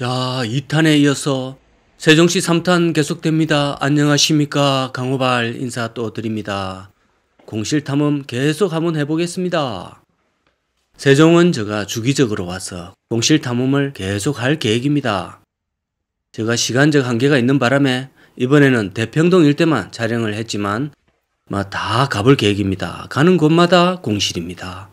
자, 2탄에 이어서 세종시 3탄 계속됩니다. 안녕하십니까. 강호발 인사 또 드립니다. 공실탐험 계속 한번 해보겠습니다. 세종은 제가 주기적으로 와서 공실탐험을 계속 할 계획입니다. 제가 시간적 한계가 있는 바람에 이번에는 대평동 일대만 촬영을 했지만 다 가볼 계획입니다. 가는 곳마다 공실입니다.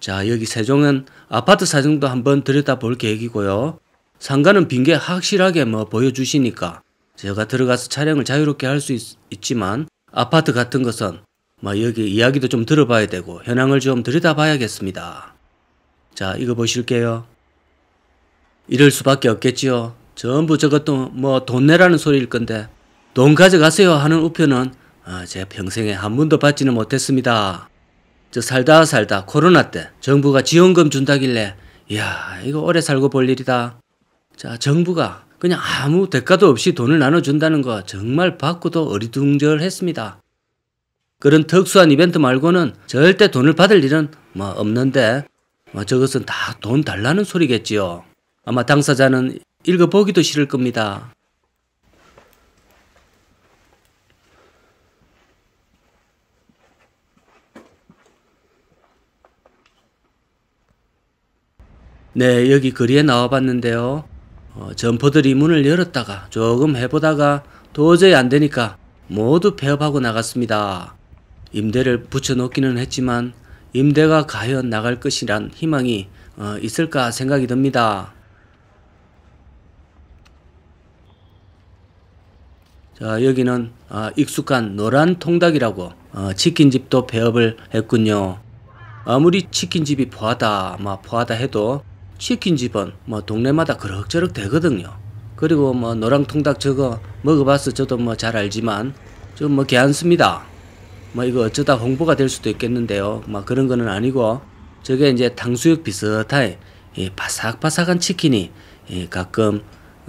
자 여기 세종은 아파트 사정도 한번 들여다볼 계획이고요. 상가는 빈게 확실하게 뭐 보여주시니까 제가 들어가서 촬영을 자유롭게 할 수 있지만 아파트 같은 것은 뭐 여기 이야기도 좀 들어봐야 되고 현황을 좀 들여다봐야겠습니다. 자 이거 보실게요. 이럴 수밖에 없겠지요. 전부 저것도 뭐 돈 내라는 소리일 건데 돈 가져가세요 하는 우표는 아, 제 평생에 한 번도 받지는 못했습니다. 저 살다 살다 코로나 때 정부가 지원금 준다길래 이야 이거 오래 살고 볼 일이다. 자, 정부가 그냥 아무 대가도 없이 돈을 나눠준다는 거 정말 받고도 어리둥절했습니다. 그런 특수한 이벤트 말고는 절대 돈을 받을 일은 뭐 없는데 뭐 저것은 다 돈 달라는 소리겠지요. 아마 당사자는 읽어보기도 싫을 겁니다. 네, 여기 거리에 나와봤는데요. 어, 점포들이 문을 열었다가 조금 해보다가 도저히 안 되니까 모두 폐업하고 나갔습니다. 임대를 붙여놓기는 했지만 임대가 과연 나갈 것이란 희망이 어, 있을까 생각이 듭니다. 자, 여기는 어, 익숙한 노란 통닭이라고 어, 치킨집도 폐업을 했군요. 아무리 치킨집이 포하다, 막 포하다 해도 치킨집은 뭐 동네마다 그럭저럭 되거든요. 그리고 뭐 노랑통닭 저거 먹어봤어 저도 뭐 잘 알지만 좀 뭐 개안습니다. 뭐 이거 어쩌다 홍보가 될 수도 있겠는데요. 뭐 그런 거는 아니고 저게 이제 탕수육 비슷한 이 예, 바삭바삭한 치킨이 이 예, 가끔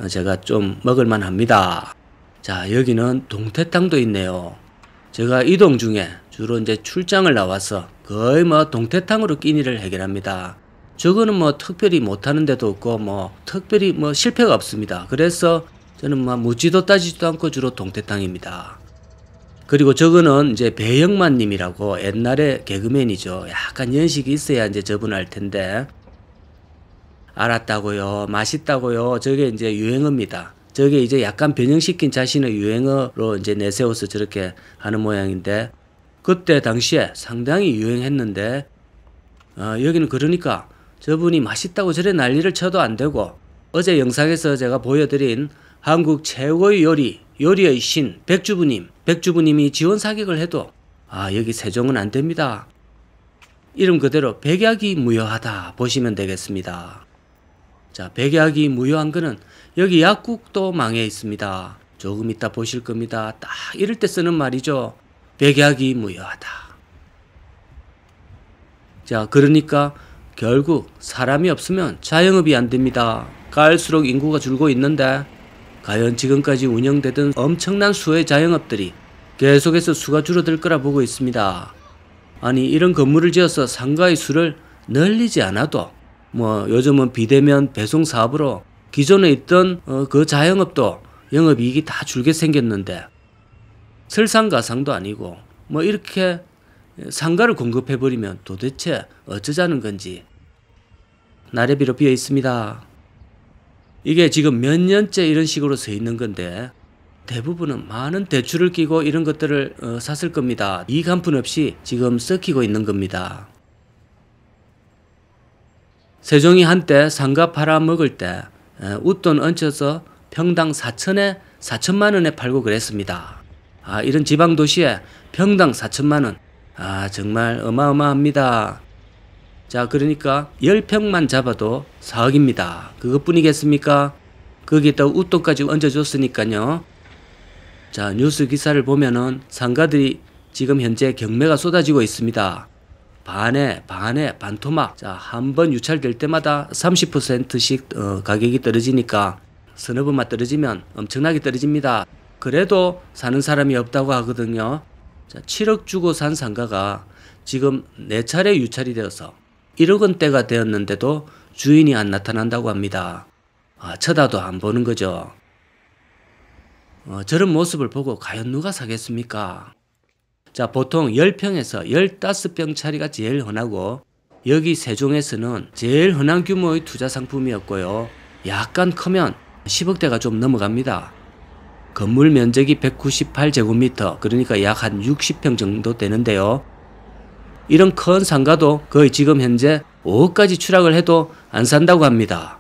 제가 좀 먹을만 합니다. 자 여기는 동태탕도 있네요. 제가 이동 중에 주로 이제 출장을 나와서 거의 뭐 동태탕으로 끼니를 해결합니다. 저거는 뭐 특별히 못하는 데도 없고 뭐 특별히 뭐 실패가 없습니다. 그래서 저는 뭐 묻지도 따지지도 않고 주로 동태탕입니다. 그리고 저거는 이제 배영만 님이라고 옛날에 개그맨이죠. 약간 연식이 있어야 이제 저분 알 텐데 알았다고요. 맛있다고요. 저게 이제 유행어입니다. 저게 이제 약간 변형시킨 자신의 유행어로 이제 내세워서 저렇게 하는 모양인데 그때 당시에 상당히 유행했는데 어, 여기는 그러니까 저분이 맛있다고 저래 난리를 쳐도 안 되고 어제 영상에서 제가 보여드린 한국 최고의 요리, 요리의 신 백주부님, 백주부님이 지원 사격을 해도 아 여기 세종은 안 됩니다. 이름 그대로 백약이 무효하다 보시면 되겠습니다. 자 백약이 무효한 거는 여기 약국도 망해 있습니다. 조금 이따 보실 겁니다. 딱 이럴 때 쓰는 말이죠. 백약이 무효하다. 자 그러니까 결국 사람이 없으면 자영업이 안 됩니다. 갈수록 인구가 줄고 있는데 과연 지금까지 운영되던 엄청난 수의 자영업들이 계속해서 수가 줄어들 거라 보고 있습니다. 아니 이런 건물을 지어서 상가의 수를 늘리지 않아도 뭐 요즘은 비대면 배송 사업으로 기존에 있던 어, 그 자영업도 영업이익이 다 줄게 생겼는데 설상가상도 아니고 뭐 이렇게 상가를 공급해버리면 도대체 어쩌자는 건지 나를 비롯비어 있습니다. 이게 지금 몇 년째 이런 식으로 서 있는 건데 대부분은 많은 대출을 끼고 이런 것들을 어, 샀을 겁니다. 이익 한푼 없이 지금 썩히고 있는 겁니다. 세종이 한때 상가 팔아먹을 때 웃돈 얹혀서 평당 4천에 4천만 원에 팔고 그랬습니다. 아, 이런 지방 도시에 평당 4천만 원. 아, 정말 어마어마합니다. 자, 그러니까 10평만 잡아도 4억입니다. 그것뿐이겠습니까? 거기에다 웃돈까지 얹어줬으니까요. 자, 뉴스 기사를 보면은 상가들이 지금 현재 경매가 쏟아지고 있습니다. 반에 반에 반토막 자 한 번 유찰될 때마다 30%씩 어, 가격이 떨어지니까 서너 번만 떨어지면 엄청나게 떨어집니다. 그래도 사는 사람이 없다고 하거든요. 자 7억 주고 산 상가가 지금 4 차례 유찰이 되어서 1억 원대가 되었는데도 주인이 안 나타난다고 합니다. 아, 쳐다도 안 보는 거죠. 어, 저런 모습을 보고 과연 누가 사겠습니까? 자, 보통 10평에서 15평 차리가 제일 흔하고 여기 세종에서는 제일 흔한 규모의 투자 상품이었고요. 약간 크면 10억대가 좀 넘어갑니다. 건물 면적이 198제곱미터, 그러니까 약 한 60평 정도 되는데요. 이런 큰 상가도 거의 지금 현재 5억까지 추락을 해도 안 산다고 합니다.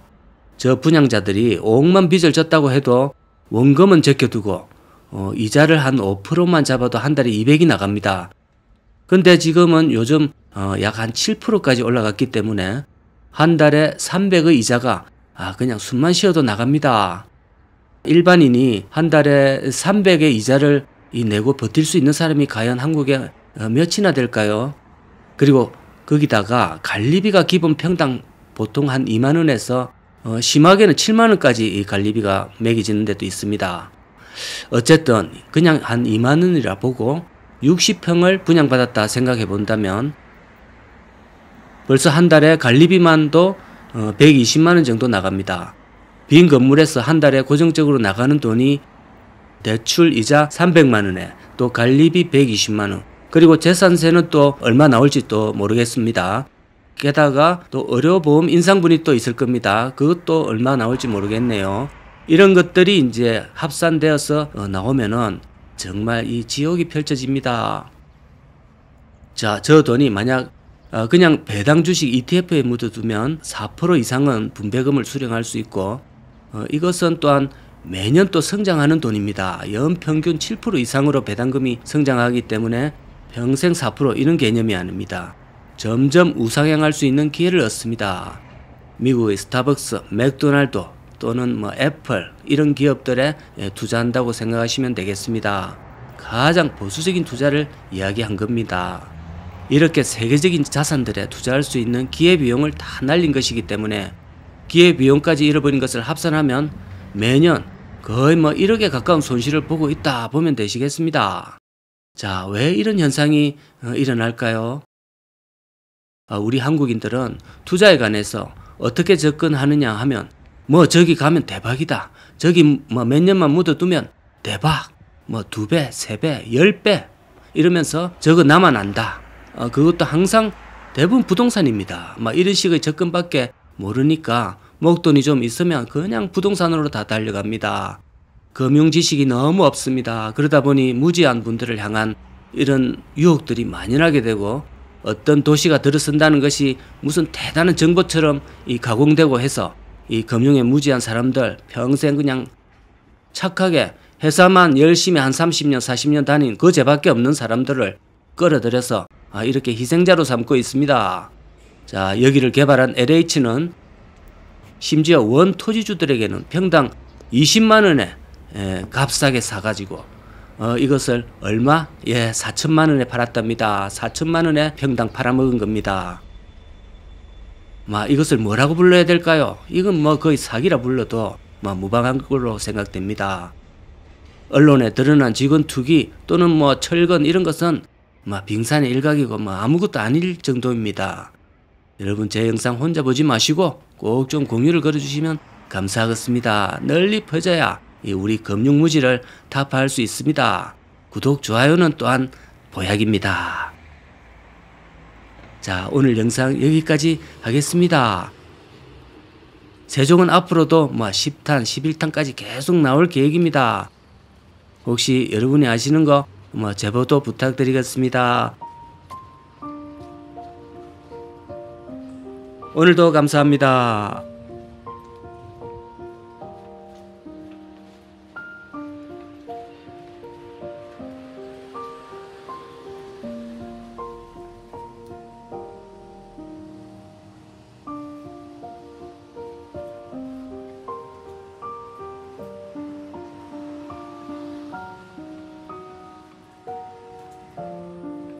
저 분양자들이 5억만 빚을 졌다고 해도 원금은 적혀두고 어, 이자를 한 5%만 잡아도 한 달에 200이 나갑니다. 근데 지금은 요즘 어, 약한 7%까지 올라갔기 때문에 한 달에 300의 이자가 아 그냥 숨만 쉬어도 나갑니다. 일반인이 한 달에 300의 이자를 이 내고 버틸 수 있는 사람이 과연 한국에 어, 몇이나 될까요? 그리고 거기다가 갈리비가 기본 평당 보통 한 2만 원에서 어 심하게는 7만 원까지 갈리비가 매겨지는 데도 있습니다. 어쨌든 그냥 한 2만 원이라 보고 60평을 분양받았다 생각해 본다면 벌써 한 달에 갈리비만도 어 120만 원 정도 나갑니다. 빈 건물에서 한 달에 고정적으로 나가는 돈이 대출 이자 300만 원에 또 관리비 120만 원 그리고 재산세는 또 얼마 나올지 또 모르겠습니다. 게다가 또 의료보험 인상분이 또 있을 겁니다. 그것도 얼마 나올지 모르겠네요. 이런 것들이 이제 합산되어서 어, 나오면은 정말 이 지옥이 펼쳐집니다. 자, 저 돈이 만약 어, 그냥 배당 주식 ETF에 묻어두면 4% 이상은 분배금을 수령할 수 있고 어, 이것은 또한 매년 또 성장하는 돈입니다. 연평균 7% 이상으로 배당금이 성장하기 때문에 평생 4% 이런 개념이 아닙니다. 점점 우상향할 수 있는 기회를 얻습니다. 미국의 스타벅스, 맥도날드 또는 뭐 애플 이런 기업들에 예, 투자한다고 생각하시면 되겠습니다. 가장 보수적인 투자를 이야기한 겁니다. 이렇게 세계적인 자산들에 투자할 수 있는 기회비용을 다 날린 것이기 때문에 기회비용까지 잃어버린 것을 합산하면 매년 거의 뭐 1억에 가까운 손실을 보고 있다 보면 되시겠습니다. 자, 왜 이런 현상이 어, 일어날까요? 아, 우리 한국인들은 투자에 관해서 어떻게 접근하느냐 하면 뭐 저기 가면 대박이다. 저기 뭐 몇 년만 묻어두면 대박. 뭐 두 배, 세 배, 열 배 이러면서 저거 나만 안다. 그것도 항상 대부분 부동산입니다. 막 이런 식의 접근밖에 모르니까 목돈이 좀 있으면 그냥 부동산으로 다 달려갑니다. 금융 지식이 너무 없습니다. 그러다 보니 무지한 분들을 향한 이런 유혹들이 만연하게 되고 어떤 도시가 들어선다는 것이 무슨 대단한 정보처럼 이 가공되고 해서 이 금융에 무지한 사람들 평생 그냥 착하게 회사만 열심히 한 30년, 40년 다닌 그 죄밖에 없는 사람들을 끌어들여서 아, 이렇게 희생자로 삼고 있습니다. 자, 여기를 개발한 LH는 심지어 원 토지주들에게는 평당 20만원에 예, 값싸게 사가지고 어, 이것을 얼마? 예, 4천만 원에 팔았답니다. 4천만 원에 평당 팔아먹은 겁니다. 마, 이것을 뭐라고 불러야 될까요? 이건 뭐 거의 사기라 불러도 뭐 무방한 걸로 생각됩니다. 언론에 드러난 직원 투기 또는 뭐 철건 이런 것은 뭐 빙산의 일각이고 뭐 아무것도 아닐 정도입니다. 여러분 제 영상 혼자 보지 마시고 꼭 좀 공유를 걸어주시면 감사하겠습니다. 널리 퍼져야 이 우리 금융무지를 타파할 수 있습니다. 구독, 좋아요는 또한 보약입니다. 자, 오늘 영상 여기까지 하겠습니다. 세종은 앞으로도 뭐 10탄, 11탄까지 계속 나올 계획입니다. 혹시 여러분이 아시는 거 뭐 제보도 부탁드리겠습니다. 오늘도 감사합니다.